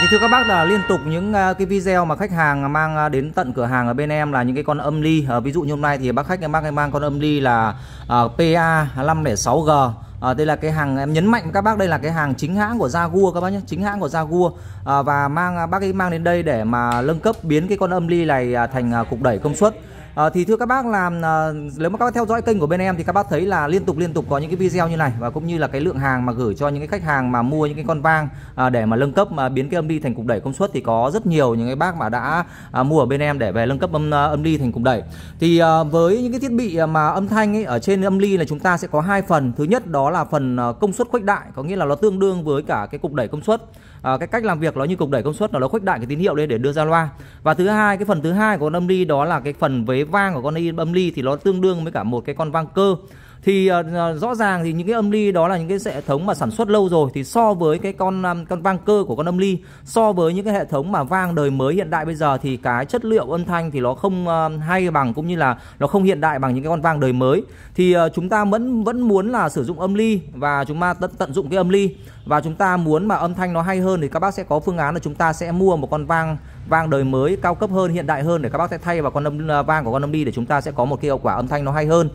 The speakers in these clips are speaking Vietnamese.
thì dạ, thưa các bác là liên tục những à, cái video mà khách hàng mang à, đến tận cửa hàng ở bên em là những cái con âm ly à, ví dụ như hôm nay thì bác khách em bác em mang con âm ly là à, PA 506G à, đây là cái hàng em nhấn mạnh các bác đây là cái hàng chính hãng của Jaguar các bác nhé chính hãng của Jaguar à, ờ, và mang à, bác ấy mang đến đây để mà nâng cấp biến cái con âm ly này thành cục đẩy công suất à, thì thưa các bác làm à, ờ, nếu mà các bác theo dõi kênh của bên em thì các bác thấy là liên tục liên tục có những cái video như này và cũng như là cái lượng hàng mà gửi cho những cái khách hàng mà mua những cái con vang à, để mà nâng cấp mà biến cái âm đi thành cục đẩy công suất thì có rất nhiều những cái bác mà đã à, mua ở bên em để về nâng cấp âm âm đi thành cục đẩy thì à, với những cái thiết bị mà âm thanh ấy ở trên âm ly là chúng ta sẽ có hai phần thứ nhất đó là phần công suất khuếch đại có nghĩa là nó tương đương với cả cái cục đẩy công suất à, cái cách làm việc nó như cục đẩy công suất nó khuếch đại cái tín hiệu lên để đưa ra loa và thứ hai cái phần thứ hai của con âm ly đó là cái phần vế vang của con âm ly thì nó tương đương với cả một cái con vang cơ thì uh, rõ ràng thì những cái âm ly đó là những cái hệ thống mà sản xuất lâu rồi thì so với cái con um, con vang cơ của con âm ly so với những cái hệ thống mà vang đời mới hiện đại bây giờ thì cái chất liệu âm thanh thì nó không uh, hay bằng cũng như là nó không hiện đại bằng những cái con vang đời mới thì uh, chúng ta vẫn vẫn muốn là sử dụng âm ly và chúng ta tận tận dụng cái âm ly và chúng ta muốn mà âm thanh nó hay hơn thì các bác sẽ có phương án là chúng ta sẽ mua một con vang vang đời mới cao cấp hơn hiện đại hơn để các bác sẽ thay vào con âm vang của con âm ly để chúng ta sẽ có một cái hiệu quả âm thanh nó hay hơn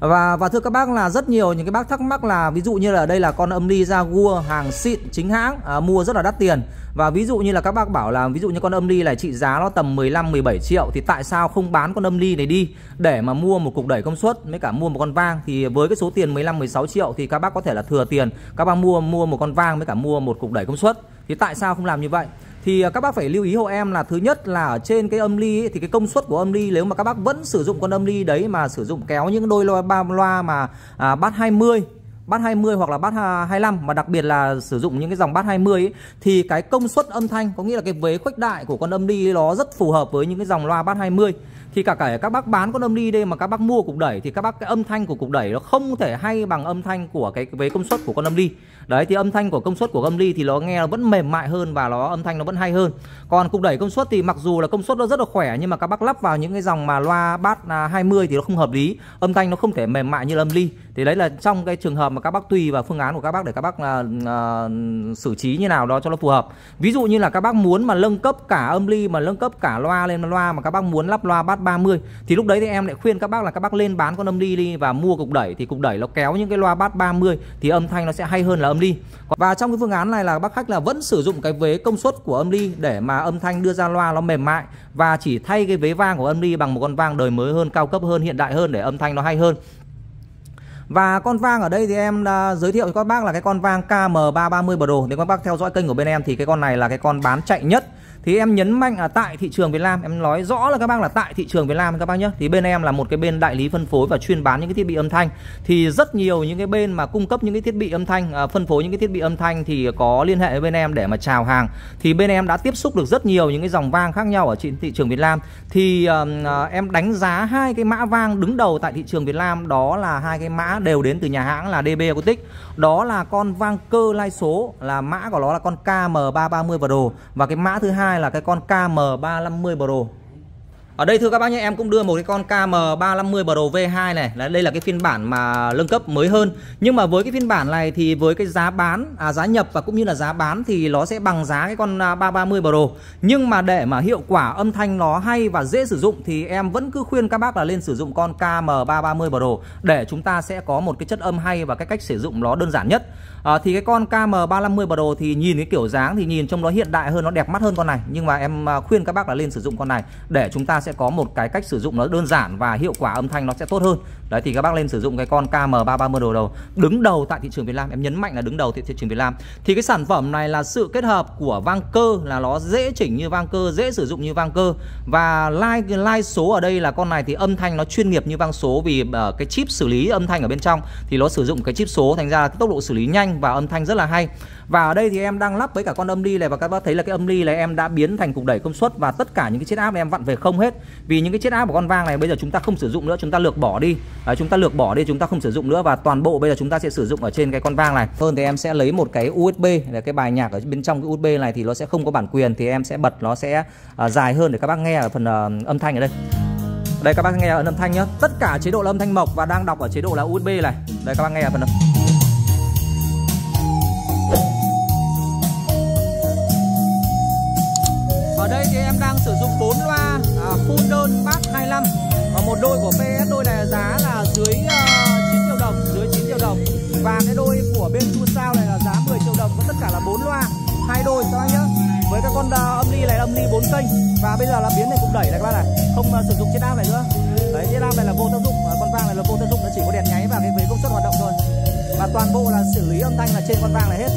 và và thưa các bác là rất nhiều những cái bác thắc mắc là ví dụ như là đây là con âm ly Jaguar hàng xịn chính hãng à, mua rất là đắt tiền và ví dụ như là các bác bảo là ví dụ như con âm ly này trị giá nó tầm 15 17 triệu thì tại sao không bán con âm ly này đi để mà mua một cục đẩy công suất với cả mua một con vang thì với cái số tiền 15 16 triệu thì các bác có thể là thừa tiền các bác mua mua một con vang với cả mua một cục đẩy công suất thì tại sao không làm như vậy thì à, các bác phải lưu ý hộ em là thứ nhất là ở trên cái âm ly ấy, thì cái công suất của âm ly nếu mà các bác vẫn sử dụng con âm ly đấy mà sử dụng kéo những đôi loa ba loa mà à, bát 20 bát 20 hoặc là bát 25 mà đặc biệt là sử dụng những cái dòng bát 20 ấy, thì cái công suất âm thanh có nghĩa là cái vế khuếch đại của con âm ly nó rất phù hợp với những cái dòng loa bát 20 thì cả cả các bác bán con âm ly đây mà các bác mua cục đẩy thì các bác cái âm thanh của cục đẩy nó không thể hay bằng âm thanh của cái với công suất của con âm ly đấy thì âm thanh của công suất của âm ly thì nó nghe nó vẫn mềm mại hơn và nó âm thanh nó vẫn hay hơn còn cục đẩy công suất thì mặc dù là công suất nó rất là khỏe nhưng mà các bác lắp vào những cái dòng mà loa bát 20 à, thì nó không hợp lý âm thanh nó không thể mềm mại như âm ly thì đấy là trong cái trường hợp mà các bác tùy vào phương án của các bác để các bác là uh, à, xử trí như nào đó cho nó phù hợp ví dụ như là các bác muốn mà nâng cấp cả âm ly mà nâng cấp cả loa lên loa mà các bác muốn lắp loa bát 30 thì lúc đấy thì em lại khuyên các bác là các bác lên bán con âm ly đi và mua cục đẩy thì cục đẩy nó kéo những cái loa bass 30 thì âm thanh nó sẽ hay hơn là âm ly và trong cái phương án này là bác khách là vẫn sử dụng cái vế công suất của âm ly để mà âm thanh đưa ra loa nó mềm mại và chỉ thay cái vế vang của âm ly bằng một con vang đời mới hơn cao cấp hơn hiện đại hơn để âm thanh nó hay hơn và con vang ở đây thì em đã à, giới thiệu cho các bác là cái con vang KM330 Pro Nếu các bác theo dõi kênh của bên em thì cái con này là cái con bán chạy nhất thì em nhấn mạnh là tại thị trường Việt Nam em nói rõ là các bác là tại thị trường Việt Nam các bác nhé thì bên em là một cái bên đại lý phân phối và chuyên bán những cái thiết bị âm thanh thì rất nhiều những cái bên mà cung cấp những cái thiết bị âm thanh à, phân phối những cái thiết bị âm thanh thì có liên hệ với bên em để mà chào hàng thì bên em đã tiếp xúc được rất nhiều những cái dòng vang khác nhau ở trên thị trường Việt Nam thì uh, em đánh giá hai cái mã vang đứng đầu tại thị trường Việt Nam đó là hai cái mã đều đến từ nhà hãng là DB Acoustic đó là con vang cơ lai số là mã của nó là con KM330 và đồ và cái mã thứ hai là cái con KM350 Pro ở đây thưa các bác nhé, em cũng đưa một cái con KM350 Pro V2 này, là đây là cái phiên bản mà nâng cấp mới hơn. Nhưng mà với cái phiên bản này thì với cái giá bán à, giá nhập và cũng như là giá bán thì nó sẽ bằng giá cái con 330 à, Pro. Nhưng mà để mà hiệu quả âm thanh nó hay và dễ sử dụng thì em vẫn cứ khuyên các bác là lên sử dụng con KM330 Pro để chúng ta sẽ có một cái chất âm hay và cái cách sử dụng nó đơn giản nhất. À, thì cái con KM350 Pro thì nhìn cái kiểu dáng thì nhìn trông nó hiện đại hơn, nó đẹp mắt hơn con này, nhưng mà em à, khuyên các bác là lên sử dụng con này để chúng ta sẽ sẽ có một cái cách sử dụng nó đơn giản và hiệu quả âm thanh nó sẽ tốt hơn đấy thì các bác lên sử dụng cái con KM330 đồ đầu đứng đầu tại thị trường Việt Nam em nhấn mạnh là đứng đầu thị, thị trường Việt Nam thì cái sản phẩm này là sự kết hợp của vang cơ là nó dễ chỉnh như vang cơ dễ sử dụng như vang cơ và like like số ở đây là con này thì âm thanh nó chuyên nghiệp như vang số vì ờ, cái chip xử lý âm thanh ở bên trong thì nó sử dụng cái chip số thành ra tốc độ xử lý nhanh và âm thanh rất là hay và ở đây thì em đang lắp với cả con âm ly này và các bác thấy là cái âm ly này em đã biến thành cục đẩy công suất và tất cả những cái chiếc áp em vặn về không hết vì những cái chiết áp của con vang này bây giờ chúng ta không sử dụng nữa chúng ta lược bỏ đi à, chúng ta lược bỏ đi chúng ta không sử dụng nữa và toàn bộ bây giờ chúng ta sẽ sử dụng ở trên cái con vang này hơn thì em sẽ lấy một cái USB là cái bài nhạc ở bên trong cái USB này thì nó sẽ không có bản quyền thì em sẽ bật nó sẽ à, dài hơn để các bác nghe ở phần à, âm thanh ở đây đây các bác nghe ở âm thanh nhé tất cả chế độ là âm thanh mộc và đang đọc ở chế độ là USB này đây các bác nghe ở phần âm và cái đôi của bên chu sao này là giá 10 triệu đồng có tất cả là bốn loa hai đôi các bác nhá với các con à, âm ly này âm ly 4 kênh và bây giờ là biến này cũng đẩy này các bác này không à, sử dụng chiếc áp này nữa đấy chiếc áp này là vô tác dụng à, con vang này là vô tác dụng nó chỉ có đèn nháy và cái với công suất hoạt động thôi và toàn bộ là xử lý âm thanh là trên con vang này hết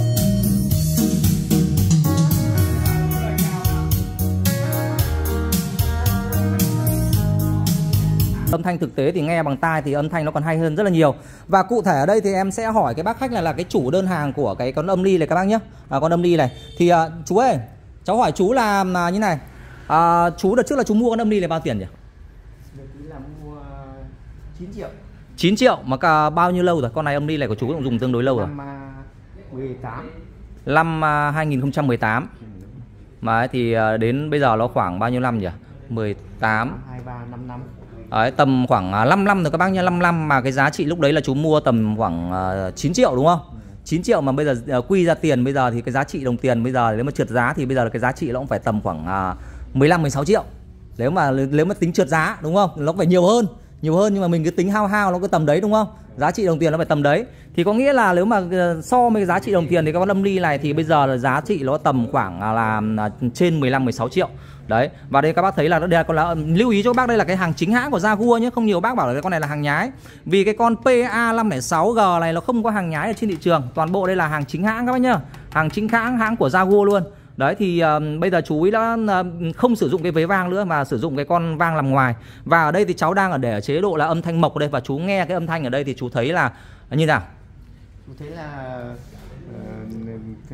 âm thanh thực tế thì nghe bằng tai thì âm thanh nó còn hay hơn rất là nhiều và cụ thể ở đây thì em sẽ hỏi cái bác khách này là cái chủ đơn hàng của cái con âm ly này các bác nhé à, con âm ly này thì à, chú ơi cháu hỏi chú là, là như này à, chú đợt trước là chú mua con âm ly này bao tiền nhỉ đợt là mua 9 triệu 9 triệu mà cả bao nhiêu lâu rồi con này âm ly này của chú cũng dùng tương đối lâu rồi năm 18 à, năm 2018 à, mà thì à, đến bây giờ nó khoảng bao nhiêu năm nhỉ 18 23 5 năm Đấy, tầm khoảng 5 à, năm rồi các bác nhá 5 năm mà cái giá trị lúc đấy là chú mua tầm khoảng 9 à, triệu đúng không 9 triệu mà bây giờ à, quy ra tiền bây giờ thì cái giá trị đồng tiền bây giờ nếu mà trượt giá thì bây giờ là cái giá trị nó cũng phải tầm khoảng 15 16 triệu nếu mà nếu mà tính trượt giá đúng không nó phải nhiều hơn nhiều hơn nhưng mà mình cứ tính hao hao nó cứ tầm đấy đúng không giá trị đồng tiền nó phải tầm đấy thì có nghĩa là nếu mà so với giá trị đồng tiền thì các bác lâm ly này thì bây giờ là giá trị nó tầm khoảng là, là trên 15 16 triệu đấy và đây các bác thấy là đây là con lưu ý cho các bác đây là cái hàng chính hãng của Jaguar nhé không nhiều bác bảo là cái con này là hàng nhái vì cái con PA 506G này nó không có hàng nhái ở trên thị trường toàn bộ đây là hàng chính hãng các bác nhá hàng chính hãng hãng của Jaguar luôn Đấy thì uh, bây giờ chú ý đã uh, không sử dụng cái vế vang nữa mà sử dụng cái con vang làm ngoài. Và ở đây thì cháu đang ở để chế độ là âm thanh mộc đây và chú nghe cái âm thanh ở đây thì chú thấy là như nào? Chú thấy là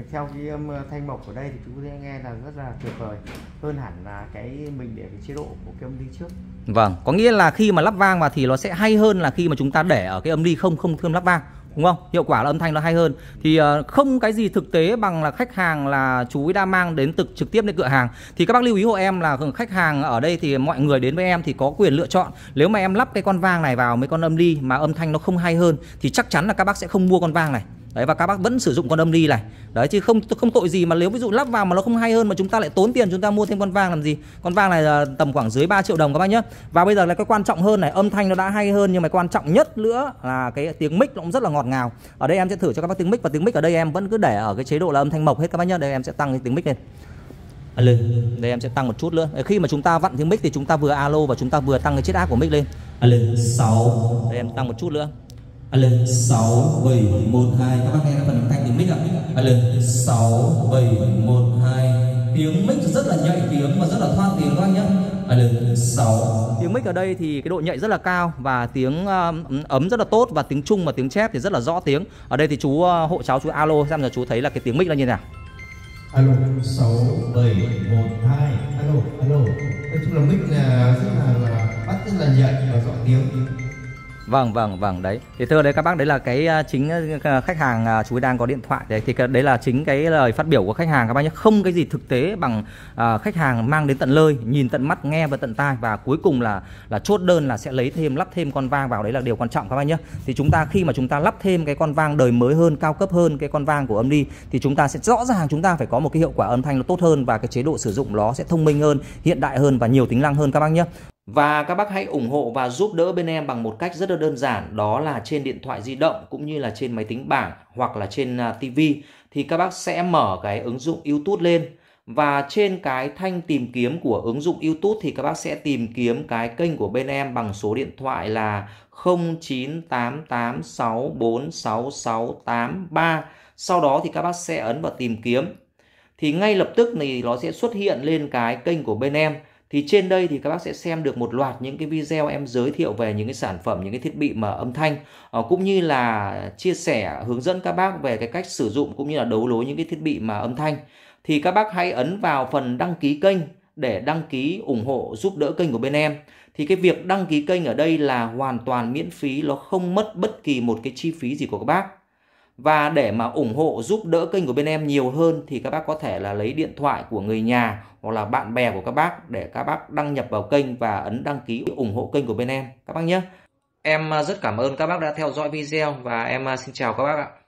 uh, theo cái âm thanh mộc ở đây thì chú sẽ nghe là rất là tuyệt vời hơn hẳn là cái mình để cái chế độ của cái âm đi trước vâng có nghĩa là khi mà lắp vang vào thì nó sẽ hay hơn là khi mà chúng ta để ở cái âm đi không không thơm lắp vang đúng không hiệu quả là âm thanh nó hay hơn thì uh, không cái gì thực tế bằng là khách hàng là chú ấy đã mang đến thực trực tiếp đến cửa hàng thì các bác lưu ý hộ em là khách hàng ở đây thì mọi người đến với em thì có quyền lựa chọn nếu mà em lắp cái con vang này vào mấy con âm đi mà âm thanh nó không hay hơn thì chắc chắn là các bác sẽ không mua con vang này đấy và các bác vẫn sử dụng con âm đi này đấy chứ không không tội gì mà nếu ví dụ lắp vào mà nó không hay hơn mà chúng ta lại tốn tiền chúng ta mua thêm con vang làm gì con vang này là tầm khoảng dưới 3 triệu đồng các bác nhé và bây giờ là cái quan trọng hơn này âm thanh nó đã hay hơn nhưng mà quan trọng nhất nữa là cái tiếng mic nó cũng rất là ngọt ngào ở đây em sẽ thử cho các bác tiếng mic và tiếng mic ở đây em vẫn cứ để ở cái chế độ là âm thanh mộc hết các bác nhé đây em sẽ tăng cái tiếng mic lên lên đây em sẽ tăng một chút nữa khi mà chúng ta vặn tiếng mic thì chúng ta vừa alo và chúng ta vừa tăng cái chiết áp của mic lên lên 6 đây em tăng một chút nữa À, lên 6 7 1 các bác nghe phần thanh tiếng mic ạ. À, lên 6 7 1 tiếng mic rất là nhạy tiếng và rất là thoát tiếng các bác nhé. À, lên 6 tiếng mic ở đây thì cái độ nhạy rất là cao và tiếng um, ấm rất là tốt và tiếng trung và tiếng chép thì rất là rõ tiếng. Ở đây thì chú uh, hộ cháu chú alo xem là chú thấy là cái tiếng mic là như thế nào. Alo 6 7 1 2 alo alo. Nói chung là mic là rất là, là bắt rất là nhạy và rõ tiếng vâng vâng vâng đấy thì thưa đấy các bác đấy là cái à, chính à, à, khách hàng chú đang có điện thoại đấy thì cái, đấy là chính cái lời phát biểu của khách hàng các bác nhé không cái gì thực tế bằng à, khách hàng mang đến tận nơi nhìn tận mắt nghe và tận tai và cuối cùng là là chốt đơn là sẽ lấy thêm lắp thêm con vang vào đấy là điều quan trọng các bác nhé thì chúng ta khi mà chúng ta lắp thêm cái con vang đời mới hơn cao cấp hơn cái con vang của âm đi thì chúng ta sẽ rõ ràng chúng ta phải có một cái hiệu quả âm thanh nó tốt hơn và cái chế độ sử dụng nó sẽ thông minh hơn hiện đại hơn và nhiều tính năng hơn các bác nhé và các bác hãy ủng hộ và giúp đỡ bên em bằng một cách rất là đơn giản đó là trên điện thoại di động cũng như là trên máy tính bảng hoặc là trên à, TV thì các bác sẽ mở cái ứng dụng YouTube lên và trên cái thanh tìm kiếm của ứng dụng YouTube thì các bác sẽ tìm kiếm cái kênh của bên em bằng số điện thoại là 0988646683. Sau đó thì các bác sẽ ấn vào tìm kiếm. Thì ngay lập tức thì nó sẽ xuất hiện lên cái kênh của bên em thì trên đây thì các bác sẽ xem được một loạt những cái video em giới thiệu về những cái sản phẩm những cái thiết bị mà âm thanh ờ, cũng như là chia sẻ hướng dẫn các bác về cái cách sử dụng cũng như là đấu nối những cái thiết bị mà âm thanh thì các bác hãy ấn vào phần đăng ký kênh để đăng ký ủng hộ giúp đỡ kênh của bên em thì cái việc đăng ký kênh ở đây là hoàn toàn miễn phí nó không mất bất kỳ một cái chi phí gì của các bác và để mà ủng hộ giúp đỡ kênh của bên em nhiều hơn thì các bác có thể là lấy điện thoại của người nhà hoặc là bạn bè của các bác để các bác đăng nhập vào kênh và ấn đăng ký ủng hộ kênh của bên em các bác nhé. Em à, rất cảm ơn các bác đã theo dõi video và em à, xin chào các bác ạ.